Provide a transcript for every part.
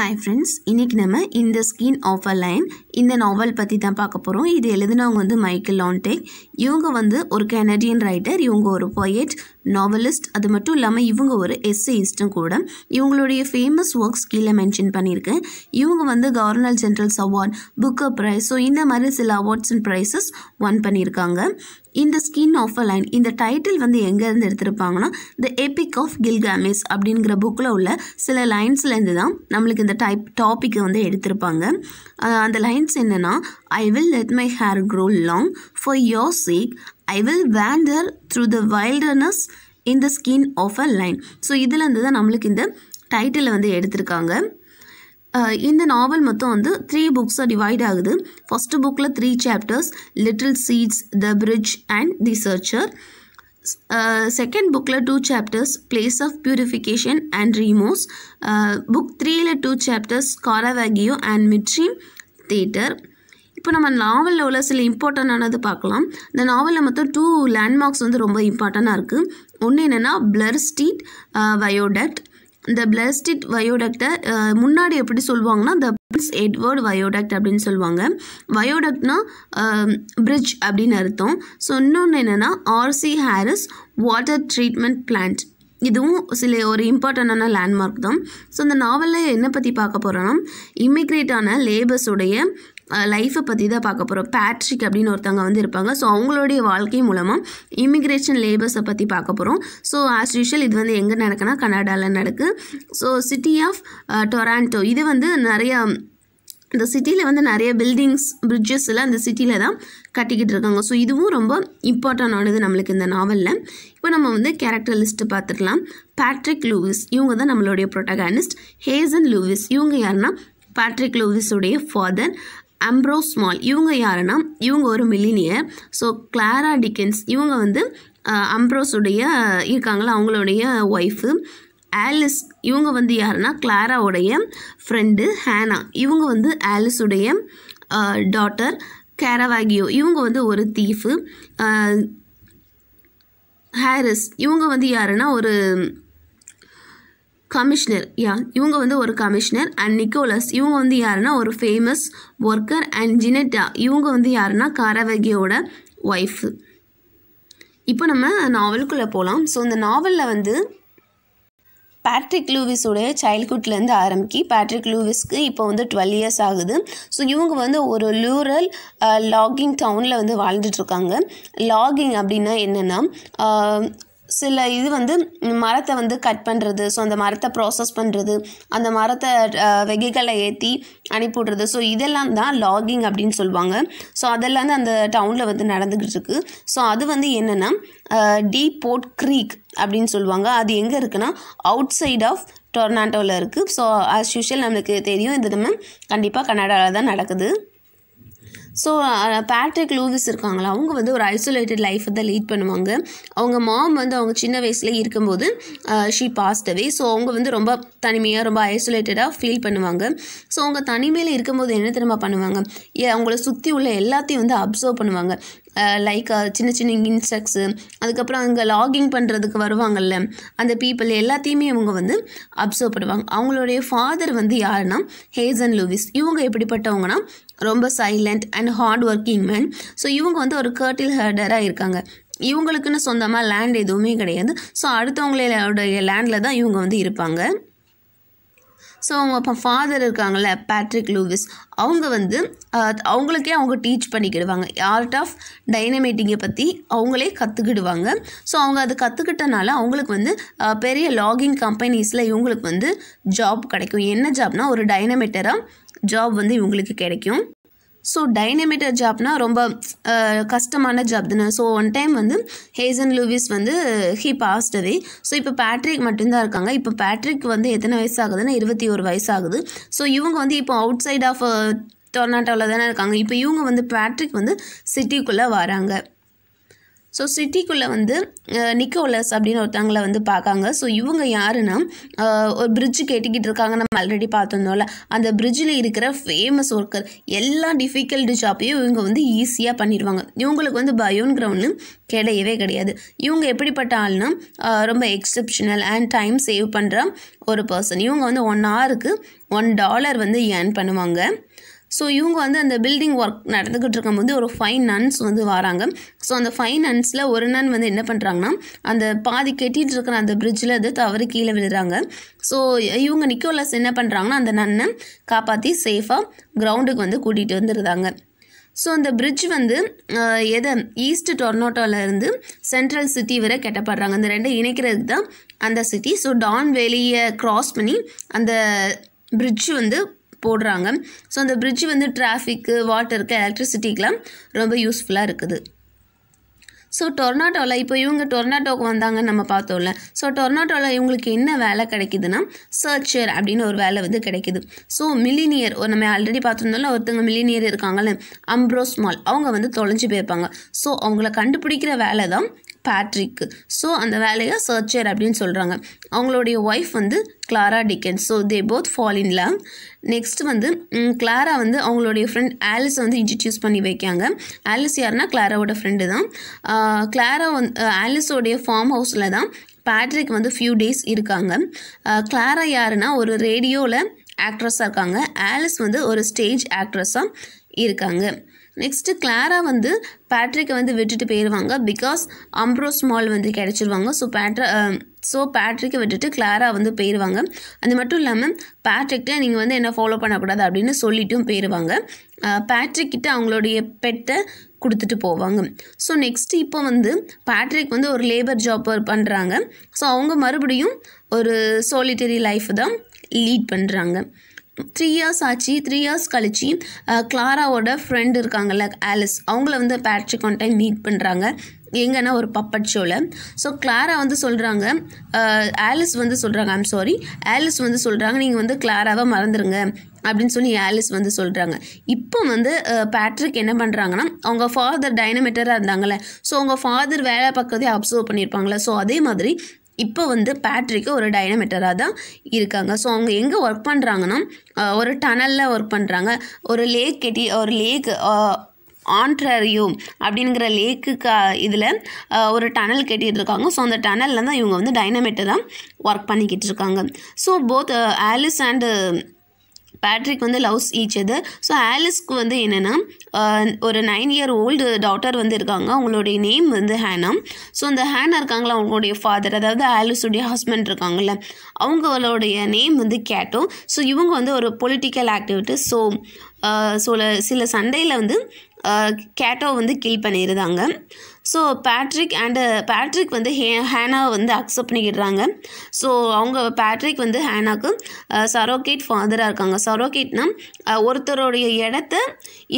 hi friends இன்றைக்கி நம்ம இந்த ஸ்கின் ஆஃப் அ லைன் இந்த நாவல் பற்றி தான் பார்க்க போகிறோம் இது எழுதினவங்க வந்து மைக்கேல் லான்டே இவங்க வந்து ஒரு கெனடியன் ரைட்டர் இவங்க ஒரு பொயட் நாவலிஸ்ட் அது மட்டும் இல்லாமல் இவங்க ஒரு எஸ்ஏயிஸ்ட்டும் கூட இவங்களுடைய ஃபேமஸ் ஒர்க்ஸ் கீழே மென்ஷன் பண்ணியிருக்கேன் இவங்க வந்து governor generals award booker prize so இந்த மாதிரி சில அவார்ட்ஸ் அண்ட் ப்ரைஸஸ் ஒன் பண்ணியிருக்காங்க இந்த ஸ்கின் ஆஃப் அ லைன் இந்த டைட்டில் வந்து எங்கேருந்து எடுத்திருப்பாங்கன்னா த எபிக் ஆஃப் கில்காமேஸ் அப்படிங்கிற புக்கில் உள்ள சில லைன்ஸ்லேருந்து தான் நம்மளுக்கு இந்த டைப் டாப்பிக்கை வந்து எடுத்திருப்பாங்க அந்த லைன்ஸ் என்னென்னா I will let my hair grow long for your sake I will wander through the wilderness in the skin of a lion so இதுலேருந்து தான் நம்மளுக்கு இந்த டைட்டிலை வந்து எடுத்திருக்காங்க இந்த நாவல் மொத்தம் வந்து த்ரீ புக்ஸாக டிவைட் ஆகுது ஃபஸ்ட்டு புக்கில் three chapters little seeds the bridge and the searcher second புக்கில் two chapters palace of purification and remorse book த்ரீயில் two chapters Caravaggio and maritime theatre இப்போ நம்ம நாவலில் உள்ள சில இம்பார்ட்டண்டானது பார்க்கலாம் இந்த நாவலில் மொத்தம் டூ லேண்ட்மார்க்ஸ் வந்து ரொம்ப இம்பார்ட்டண்ட்டாக இருக்குது ஒன்று என்னென்னா பிளர் ஸ்ட்ரீட் வயோடக்ட் இந்த பிளர் ஸ்ட்ரீட் வயோடக்டை முன்னாடி எப்படி சொல்லுவாங்கன்னா த பிரின்ஸ் எட்வர்ட் வயோடக்ட் அப்படின்னு சொல்லுவாங்க வயோடக்ட்னா பிரிட்ஜ் அப்படின்னு அர்த்தம் ஸோ இன்னொன்று என்னென்னா R C Harris water treatment plant இதுவும் சில ஒரு இம்பார்ட்டண்டான லேண்ட்மார்க் தான் ஸோ இந்த நாவலில் என்ன பற்றி பார்க்க போகிறோன்னா இமிக்ரேட்டான லேபர்ஸுடைய லைஃப்பை பற்றி தான் பார்க்க போகிறோம் பேட்ரிக் அப்படின்னு ஒருத்தவங்க வந்து இருப்பாங்க ஸோ அவங்களுடைய வாழ்க்கை மூலமாக இமிக்ரேஷன் லேபர்ஸை பற்றி பார்க்க போகிறோம் ஸோ ஆஸ் யூஷுவல் இது வந்து எங்கே நடக்குன்னா கனடாவில் நடக்கு ஸோ சிட்டி ஆஃப் டொராண்டோ இது வந்து நிறையா இந்த சிட்டியில் வந்து நிறைய பில்டிங்ஸ் பிரிட்ஜஸ் எல்லாம் அந்த சிட்டியில் தான் கட்டிக்கிட்டு இருக்காங்க ஸோ இதுவும் ரொம்ப ஆனது நம்மளுக்கு இந்த நாவலில் இப்போ நம்ம வந்து கேரக்டர் லிஸ்ட்டு பார்த்துக்கலாம் பேட்ரிக் லூவிஸ் இவங்க தான் நம்மளுடைய ப்ரொட்டகானிஸ்ட் ஹேசன் லூவிஸ் இவங்க யாருன்னா பேட்ரிக் லூவிஸுடைய ஃபாதர் அம்ப்ரோஸ் ஸ்மால் இவங்க யாருன்னா இவங்க ஒரு மில்லினியர் ஸோ கிளாரா டிக்கன்ஸ் இவங்க வந்து அம்ப்ரோஸுடைய இருக்காங்களா அவங்களுடைய ஒய்ஃபு ஆலிஸ் இவங்க வந்து யாருன்னா கிளாராவுடைய ஃப்ரெண்டு ஹேனா இவங்க வந்து ஆலிஸுடைய டாட்டர் கேரவாகியோ இவங்க வந்து ஒரு தீஃபு ஹாரிஸ் இவங்க வந்து யாருன்னா ஒரு கமிஷனர் யா இவங்க வந்து ஒரு கமிஷனர் அண்ட் நிக்கோலஸ் இவங்க வந்து யாருன்னா ஒரு ஃபேமஸ் ஒர்க்கர் அண்ட் ஜினெட்டா இவங்க வந்து யாருன்னா காரவகியோட ஒய்ஃப் இப்போ நம்ம நாவலுக்குள்ளே போகலாம் ஸோ இந்த நாவலில் வந்து பேட்ரிக் லூவிஸோடைய சைல்ட்ஹுட்லேருந்து ஆரம்பிக்கி பேட்ரிக் லூவிஸ்க்கு இப்போ வந்து டுவெல் இயர்ஸ் ஆகுது ஸோ இவங்க வந்து ஒரு லூரல் லாகிங் டவுனில் வந்து வாழ்ந்துட்டுருக்காங்க லாகிங் அப்படின்னா என்னென்னா uh, சில இது வந்து மரத்தை வந்து கட் பண்ணுறது ஸோ அந்த மரத்தை ப்ராசஸ் பண்ணுறது அந்த மரத்தை வெகைகளை ஏற்றி அனுப்பிவிடுறது ஸோ இதெல்லாம் தான் லாகிங் அப்படின்னு சொல்லுவாங்க ஸோ அதெல்லாம் அந்த டவுனில் வந்து நடந்துக்கிட்டு இருக்குது ஸோ அது வந்து என்னென்னா டீ போர்ட் க்ரீக் அப்படின்னு சொல்லுவாங்க அது எங்கே இருக்குன்னா அவுட் சைட் ஆஃப் டொர்னாண்டோவில் இருக்குது ஸோ ஆஸ் யூஷுவல் நம்மளுக்கு தெரியும் இது நம்ம கண்டிப்பாக கனடாவில் தான் நடக்குது ஸோ பேட்ரிக் லூவிஸ் இருக்காங்களா அவங்க வந்து ஒரு ஐசோலேட்டட் லைஃப்பை தான் லீட் பண்ணுவாங்க அவங்க மாம் வந்து அவங்க சின்ன வயசுல இருக்கும்போது ஷீ பாஸ்டவே ஸோ அவங்க வந்து ரொம்ப தனிமையாக ரொம்ப ஐசோலேட்டடாக ஃபீல் பண்ணுவாங்க ஸோ அவங்க தனிமையில் இருக்கும்போது என்ன திரும்ப பண்ணுவாங்க அவங்கள சுற்றி உள்ள எல்லாத்தையும் வந்து அப்சர்வ் பண்ணுவாங்க லைக் சின்ன சின்ன இன்செக்ட்ஸு அதுக்கப்புறம் அங்கே லாகிங் பண்ணுறதுக்கு வருவாங்கள்ல அந்த பீப்புள் எல்லாத்தையுமே இவங்க வந்து அப்சர்வ் பண்ணுவாங்க அவங்களுடைய ஃபாதர் வந்து யாருன்னா ஹேசன் லூவிஸ் இவங்க எப்படிப்பட்டவங்கன்னா ரொம்ப silent and hard working man so இவங்க வந்து ஒரு கர்டில் ஹர்டராக இருக்காங்க இவங்களுக்குன்னு சொந்தமாக லேண்ட் எதுவுமே கிடையாது ஸோ அடுத்தவங்களோடைய லேண்டில் தான் இவங்க வந்து இருப்பாங்க ஸோ அவங்க அப்போ ஃபாதர் இருக்காங்கல்ல பேட்ரிக் லூவிஸ் அவங்க வந்து அவங்களுக்கே அவங்க டீச் பண்ணிக்கிடுவாங்க ஆர்ட் ஆஃப் டைனமேட்டிங்கை பற்றி அவங்களே கற்றுக்கிடுவாங்க ஸோ அவங்க அது கற்றுக்கிட்டனால அவங்களுக்கு வந்து பெரிய லாகிங் கம்பெனிஸில் இவங்களுக்கு வந்து ஜாப் கிடைக்கும் என்ன ஜாப்னால் ஒரு டைனமேட்டராக ஜாப் வந்து இவங்களுக்கு கிடைக்கும் ஸோ டைனமிட்டர் ஜாப்னா ரொம்ப கஷ்டமான ஜாப் தானே ஸோ ஒன் டைம் வந்து ஹேசன் லூவிஸ் வந்து ஹி பாஸ்ட் ஸோ இப்போ பேட்ரிக் மட்டும்தான் இருக்காங்க இப்போ பேட்ரிக் வந்து எத்தனை வயசு ஆகுதுன்னா இருபத்தி ஒரு வயசு ஆகுது ஸோ இவங்க வந்து இப்போ அவுட் சைட் ஆஃப் டொர்னாட்டோவில் தானே இருக்காங்க இப்போ இவங்க வந்து பேட்ரிக் வந்து சிட்டிக்குள்ளே வராங்க ஸோ சிட்டிக்குள்ளே வந்து நிக்கோலஸ் அப்படின்னு ஒருத்தவங்களை வந்து பார்க்காங்க ஸோ இவங்க யாருன்னா ஒரு பிரிட்ஜு கேட்டுக்கிட்டு இருக்காங்க நம்ம ஆல்ரெடி பார்த்துருந்தோம்ல அந்த பிரிட்ஜில் இருக்கிற ஃபேமஸ் ஒர்க்கர் எல்லா டிஃபிகல்ட் ஜாப்பையும் இவங்க வந்து ஈஸியாக பண்ணிடுவாங்க இவங்களுக்கு வந்து பயோன் கிரவுண்டு கிடையவே கிடையாது இவங்க எப்படிப்பட்ட ஆள்னா ரொம்ப எக்ஸப்ஷனல் அண்ட் டைம் சேவ் பண்ணுற ஒரு பர்சன் இவங்க வந்து ஒன் ஹவருக்கு ஒன் டாலர் வந்து ஏர்ன் பண்ணுவாங்க ஸோ இவங்க வந்து அந்த பில்டிங் ஒர்க் நடந்துக்கிட்டு இருக்கும்போது ஒரு ஃபைவ் நன்ஸ் வந்து வராங்க ஸோ அந்த ஃபைவ் நன்ஸில் ஒரு நன் வந்து என்ன பண்ணுறாங்கன்னா அந்த பாதி கெட்டிகிட்டு இருக்கிற அந்த பிரிட்ஜில் அது தவறு கீழே விழுறாங்க ஸோ இவங்க நிக்கோலஸ் என்ன பண்ணுறாங்கன்னா அந்த நன்னை காப்பாற்றி சேஃபாக கிரவுண்டுக்கு வந்து கூட்டிகிட்டு வந்துடுறாங்க ஸோ அந்த பிரிட்ஜ் வந்து எதை ஈஸ்ட் டொர்னோட்டோலேருந்து சென்ட்ரல் சிட்டி வரை கெட்டப்படுறாங்க அந்த ரெண்டு இணைக்கிறதுக்கு தான் அந்த சிட்டி ஸோ டான் வேலியை க்ராஸ் பண்ணி அந்த பிரிட்ஜ் வந்து போடுறாங்க ஸோ அந்த பிரிட்ஜ் வந்து டிராஃபிக்கு வாட்டருக்கு எலக்ட்ரிசிட்டிக்கெலாம் ரொம்ப யூஸ்ஃபுல்லாக இருக்குது ஸோ டொர்னாட்டோவில் இப்போ இவங்க டொர்னாட்டோவுக்கு வந்தாங்கன்னு நம்ம பார்த்தோம்ல ஸோ டொர்னாட்டோவில் இவங்களுக்கு என்ன வேலை கிடைக்குதுன்னா சர்ச்சர் அப்படின்னு ஒரு வேலை வந்து கிடைக்குது ஸோ மில்லினியர் ஒரு நம்ம ஆல்ரெடி பார்த்துருந்தோம்ல ஒருத்தங்க மில்லினியர் இருக்காங்கல்ல அம்ப்ரோஸ்மால் அவங்க வந்து தொலைஞ்சு போயிருப்பாங்க ஸோ அவங்கள கண்டுபிடிக்கிற வேலை தான் பேட்ரிக்கு ஸோ அந்த வேலையை சர்ச்சர் அப்படின்னு சொல்கிறாங்க அவங்களுடைய ஒய்ஃப் வந்து Clara Dickens so they both fall in love next வந்து கிளாரா வந்து அவங்களுடைய ஃப்ரெண்ட் ஆலிஸ் வந்து இன்ட்ரடியூஸ் பண்ணி வைக்காங்க ஆலிஸ் யாருன்னா கிளாராவோட ஃப்ரெண்டு தான் கிளாரா வந்து ஆலிஸோடைய ஃபார்ம் ஹவுஸில் தான் பேட்ரிக் வந்து ஃபியூ டேஸ் இருக்காங்க கிளாரா யாருன்னா ஒரு ரேடியோவில் ஆக்ட்ரஸாக இருக்காங்க ஆலிஸ் வந்து ஒரு ஸ்டேஜ் ஆக்ட்ரஸாக இருக்காங்க நெக்ஸ்ட்டு கிளாரா வந்து பேட்ரிக்கை வந்து விட்டுட்டு போயிடுவாங்க பிகாஸ் அம்ப்ரோஸ் மால் வந்து கிடச்சிருவாங்க ஸோ பேட்ரா ஸோ um, பேட்ரிக்கை விட்டுட்டு கிளாரா வந்து போயிடுவாங்க அது மட்டும் இல்லாமல் பேட்ரிக்கிட்ட நீங்கள் வந்து என்ன ஃபாலோ பண்ணக்கூடாது அப்படின்னு சொல்லிட்டும் போயிடுவாங்க பேட்ரிக்கிட்ட அவங்களுடைய பெட்டை கொடுத்துட்டு போவாங்க ஸோ நெக்ஸ்ட்டு இப்போ வந்து பேட்ரிக் வந்து ஒரு லேபர் ஜாப் பண்ணுறாங்க ஸோ அவங்க மறுபடியும் ஒரு சோலிட்டரி லைஃப் தான் லீட் பண்ணுறாங்க த்ரீ இயர்ஸ் ஆச்சு த்ரீ இயர்ஸ் கழிச்சு கிளாராவோட ஃப்ரெண்ட் இருக்காங்கல்ல ஆலிஸ் அவங்கள வந்து பேட்ரிக் ஒன் டைம் மீட் பண்ணுறாங்க எங்கன்னா ஒரு பப்பட் ஷோவில் ஸோ கிளாரா வந்து சொல்கிறாங்க ஆலிஸ் வந்து சொல்கிறாங்க ஐம் சாரி ஆலிஸ் வந்து சொல்கிறாங்க நீங்கள் வந்து கிளாராவை மறந்துடுங்க அப்படின்னு சொல்லி ஆலிஸ் வந்து சொல்கிறாங்க இப்போ வந்து பேட்ரிக் என்ன பண்ணுறாங்கன்னா அவங்க ஃபாதர் டைனமேட்டராக இருந்தாங்கள்ல ஸோ அவங்க ஃபாதர் வேலை பக்கத்தையும் அப்சர்வ் பண்ணியிருப்பாங்களே ஸோ அதே மாதிரி இப்போ வந்து பேட்ரிக்கு ஒரு டைனமீட்டராக தான் இருக்காங்க ஸோ அவங்க எங்கே ஒர்க் பண்ணுறாங்கன்னா ஒரு டனலில் ஒர்க் பண்ணுறாங்க ஒரு லேக் கெட்டி ஒரு லேக் ஆண்ட்ரரியோ அப்படிங்கிற லேக்குக்கு இதில் ஒரு டனல் கட்டிகிட்டு இருக்காங்க ஸோ அந்த டனலில் தான் இவங்க வந்து டைனமேட்டராக ஒர்க் பண்ணிக்கிட்டு இருக்காங்க so both Alice and Patrick வந்து லவ்ஸ் ஈச் அது ஸோ ஆலிஸ்க்கு வந்து என்னென்னா ஒரு நைன் இயர் ஓல்டு டாட்டர் வந்து இருக்காங்க அவங்களுடைய நேம் வந்து ஹேனா ஸோ அந்த ஹேனா இருக்காங்களா அவங்களுடைய ஃபாதர் அதாவது ஆலிஸுடைய ஹஸ்பண்ட் இருக்காங்கல்ல அவங்களுடைய நேம் வந்து கேட்டோ ஸோ இவங்க வந்து ஒரு பொலிட்டிக்கல் ஆக்டிவிட்டி ஸோ ஸோ சில சண்டையில் வந்து கேட்டோ வந்து கில் பண்ணியிருந்தாங்க ஸோ பேட்ரிக் அண்டு பேட்ரிக் வந்து ஹே ஹேனாவை வந்து அக்செப்ட் பண்ணிக்கிடுறாங்க ஸோ அவங்க பேட்ரிக் வந்து ஹேனாக்கு சரோகேட் ஃபாதராக இருக்காங்க சரோகேட்னா uh, ஒருத்தருடைய இடத்த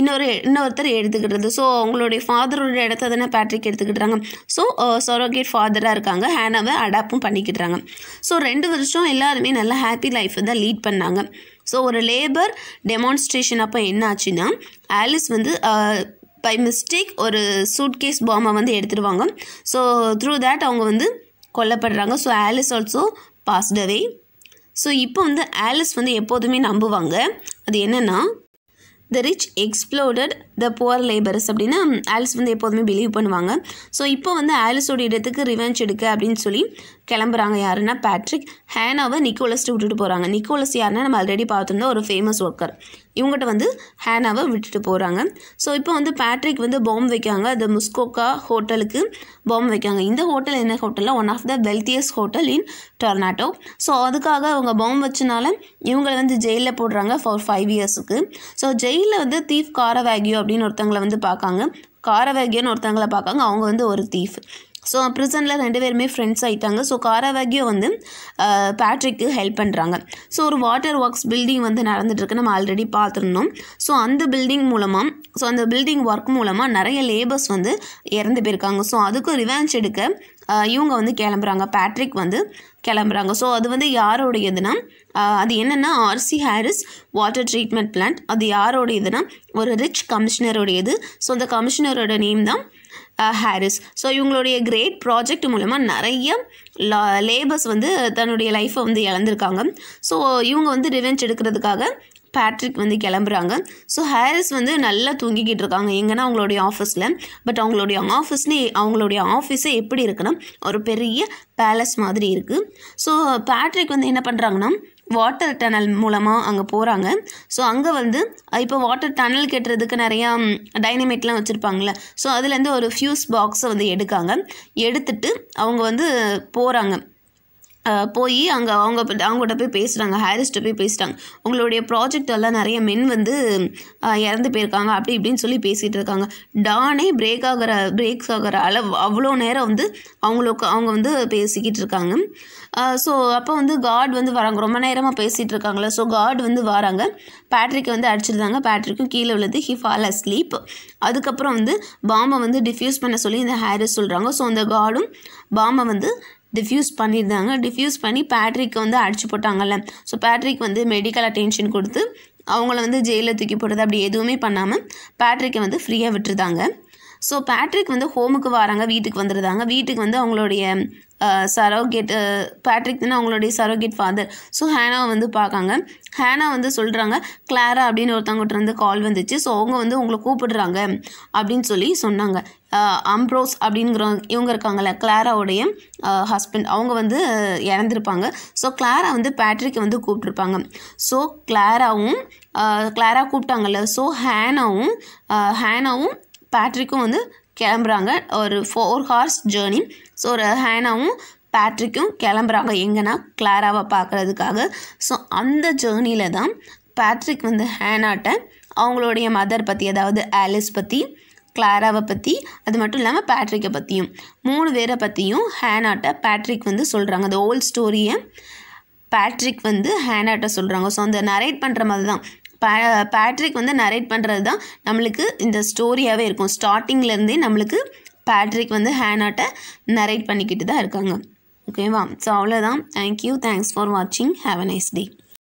இன்னொரு இன்னொருத்தர் எடுத்துக்கிடுறது ஸோ அவங்களுடைய ஃபாதரோட இடத்த தானே பேட்ரிக் எடுத்துக்கிட்டுறாங்க ஸோ சரோகேட் uh, ஃபாதராக இருக்காங்க ஹேனாவை அடாப்டும் பண்ணிக்கிட்டுறாங்க ஸோ ரெண்டு வருஷம் எல்லாருமே நல்லா ஹாப்பி லைஃப் தான் லீட் பண்ணாங்க ஸோ ஒரு லேபர் டெமான்ஸ்ட்ரேஷன் அப்போ என்ன ஆச்சுன்னா ஆலிஸ் வந்து uh, பை மிஸ்டேக் ஒரு சூட்கேஸ் பாம்பை வந்து எடுத்துருவாங்க ஸோ த்ரூ தேட் அவங்க வந்து கொல்லப்படுறாங்க so Alice also passed away so இப்போ வந்து ஆலிஸ் வந்து எப்போதுமே நம்புவாங்க அது என்னென்னா the rich exploited the poor labours அப்படின்னு ஆலிஸ் வந்து எப்போதுமே பிலீவ் பண்ணுவாங்க ஸோ இப்போ வந்து ஆலிஸோட இடத்துக்கு ரிவெஞ்ச் எடுக்க அப்படின்னு சொல்லி கிளம்புறாங்க யாருன்னா பேட்ரிக் ஹேனாவை நிக்கோலஸ்ட்டு விட்டுட்டு போகிறாங்க நிக்கோலஸ் யாருன்னா நம்ம ஆல்ரெடி பார்த்துருந்தோம் ஒரு ஃபேமஸ் ஒர்க்கர் இவங்ககிட்ட வந்து ஹேனாவை விட்டுட்டு போகிறாங்க ஸோ இப்போ வந்து பேட்ரிக் வந்து பாம் வைக்காங்க அது முஸ்கோக்கா ஹோட்டலுக்கு பாம் வைக்காங்க இந்த ஹோட்டல் என்ன ஹோட்டலில் one of the wealthiest hotel in Toronto so அதுக்காக அவங்க பாம் வச்சனால இவங்களை வந்து ஜெயிலில் போடுறாங்க ஃபார் ஃபைவ் இயர்ஸுக்கு ஸோ ஜெயிலில் வந்து தீஃப் காரவேகியோ அப்படின்னு ஒருத்தங்களை வந்து பார்க்காங்க காரவகியன்னு ஒருத்தங்களை பார்க்காங்க அவங்க வந்து ஒரு தீஃப் ஸோ ப்ரிசனில் ரெண்டு பேருமே ஃப்ரெண்ட்ஸ் ஆகிட்டாங்க ஸோ காராவாகியோ வந்து பேட்ரிக்கு ஹெல்ப் பண்ணுறாங்க ஸோ ஒரு வாட்டர் ஒர்க்ஸ் பில்டிங் வந்து நடந்துகிட்ருக்கு நம்ம ஆல்ரெடி பார்த்துருந்தோம் ஸோ அந்த பில்டிங் மூலமாக ஸோ அந்த பில்டிங் ஒர்க் மூலமாக நிறைய லேபர்ஸ் வந்து இறந்து போயிருக்காங்க ஸோ அதுக்கும் ரிவாஞ்ச் எடுக்க இவங்க வந்து கிளம்புறாங்க பேட்ரிக் வந்து கிளம்புறாங்க ஸோ அது வந்து யாரோடையதுன்னா அது என்னென்னா R C Harris water treatment plant அது யாரோடையதுன்னா ஒரு ரிச் கமிஷனருடையது ஸோ அந்த கமிஷனரோட நேம் தான் ஹாரிஸ் ஸோ இவங்களுடைய கிரேட் ப்ராஜெக்ட் மூலமாக நிறைய லேபர்ஸ் வந்து தன்னுடைய லைஃப்பை வந்து இழந்திருக்காங்க ஸோ இவங்க வந்து ரிவெஞ்ச் எடுக்கிறதுக்காக பேட்ரிக் வந்து கிளம்புறாங்க ஸோ ஹாரிஸ் வந்து நல்லா தூங்கிக்கிட்டு இருக்காங்க எங்கன்னா அவங்களுடைய ஆஃபீஸில் பட் அவங்களுடைய ஆஃபீஸ்லேயே அவங்களுடைய ஆஃபீஸே எப்படி இருக்குன்னா ஒரு பெரிய பேலஸ் மாதிரி இருக்குது ஸோ பேட்ரிக் வந்து என்ன பண்ணுறாங்கன்னா வாட்டர் டனல் மூலமாக அங்கே போகிறாங்க ஸோ அங்கே வந்து இப்போ வாட்டர் டனல் கட்டுறதுக்கு நிறையா டைனமேட்லாம் வச்சுருப்பாங்கள்ல ஸோ அதுலேருந்து ஒரு ஃப்யூஸ் பாக்ஸை வந்து எடுக்காங்க எடுத்துட்டு அவங்க வந்து போகிறாங்க போய் அங்கே அவங்க அவங்ககிட்ட போய் பேசுகிறாங்க ஹாரிஸ்ட்டை போய் பேசுகிறாங்க உங்களுடைய ப்ராஜெக்ட் எல்லாம் நிறைய மென் வந்து இறந்து போயிருக்காங்க அப்படி இப்படின்னு சொல்லி பேசிகிட்டு இருக்காங்க டானே பிரேக் ஆகிற பிரேக்ஸ் ஆகிற அளவு அவ்வளோ நேரம் வந்து அவங்களுக்கு அவங்க வந்து பேசிக்கிட்டு இருக்காங்க ஸோ அப்போ வந்து காட் வந்து வராங்க ரொம்ப நேரமாக பேசிகிட்டு இருக்காங்களே ஸோ காட் வந்து வராங்க பேட்ரிக்கை வந்து அடிச்சிருந்தாங்க பேட்ரிக்கும் கீழே விழுது ஹி ஃபால் அ ஸ்லீப் அதுக்கப்புறம் வந்து பாம்பை வந்து டிஃப்யூஸ் பண்ண சொல்லி இந்த ஹாரிஸ் சொல்கிறாங்க ஸோ அந்த காடும் பாம்பை வந்து டிஃப்யூஸ் பண்ணியிருந்தாங்க டிஃப்யூஸ் பண்ணி பேட்ரிக்கு வந்து அடிச்சு போட்டாங்கல்ல ஸோ பேட்ரிக் வந்து மெடிக்கல் அட்டென்ஷன் கொடுத்து அவங்கள வந்து ஜெயிலில் தூக்கி போடுறது அப்படி எதுவுமே பண்ணாமல் பேட்ரிக்கை வந்து ஃப்ரீயாக விட்டுருந்தாங்க ஸோ பேட்ரிக் வந்து ஹோமுக்கு வராங்க வீட்டுக்கு வந்துடுறாங்க வீட்டுக்கு வந்து அவங்களுடைய சரோகேட் பேட்ரிக் தானே அவங்களுடைய சரோகேட் ஃபாதர் ஸோ ஹேனாவை வந்து பார்க்காங்க ஹேனா வந்து சொல்கிறாங்க கிளாரா அப்படின்னு ஒருத்தவங்கிட்ட இருந்து கால் வந்துச்சு ஸோ அவங்க வந்து உங்களை கூப்பிடுறாங்க அப்படின்னு சொல்லி சொன்னாங்க அம்ப்ரோஸ் அப்படிங்கிற இவங்க இருக்காங்கள்ல கிளாராவுடைய ஹஸ்பண்ட் அவங்க வந்து இறந்துருப்பாங்க ஸோ கிளாரா வந்து பேட்ரிக்கை வந்து கூப்பிட்ருப்பாங்க ஸோ கிளாராவும் கிளாரா கூப்பிட்டாங்கல்ல ஸோ ஹேனாவும் ஹேனாவும் பேட்ரிக்கும் வந்து கிளம்புறாங்க ஒரு ஃபோர் ஹார்ஸ் ஜேர்னி ஸோ ஒரு ஹேனாவும் பேட்ரிக்கும் கிளம்புறாங்க எங்கன்னா கிளாராவை பார்க்குறதுக்காக ஸோ அந்த ஜேர்னியில் தான் பேட்ரிக் வந்து ஹேனாட்ட அவங்களுடைய மதர் பற்றி அதாவது ஆலிஸ் பற்றி கிளாராவை பற்றி அது மட்டும் இல்லாமல் பேட்ரிக்கை பற்றியும் மூணு பேரை பற்றியும் ஹேனாட்ட பேட்ரிக் வந்து சொல்கிறாங்க அந்த ஓல்ட் ஸ்டோரியை பேட்ரிக் வந்து ஹேனாட்ட சொல்கிறாங்க ஸோ அந்த நரேட் பண்ணுற மாதிரி தான் பேட்ரிக் வந்து நரேட் பண்ணுறது தான் நம்மளுக்கு இந்த ஸ்டோரியாகவே இருக்கும் ஸ்டார்டிங்லேருந்தே நம்மளுக்கு பேட்ரிக் வந்து ஹேனாட்டை நரேட் பண்ணிக்கிட்டு தான் இருக்காங்க ஓகேவா ஸோ அவ்வளோதான் தேங்க்யூ தேங்க்ஸ் ஃபார் வாட்சிங் ஹாவ் அ நைஸ் டே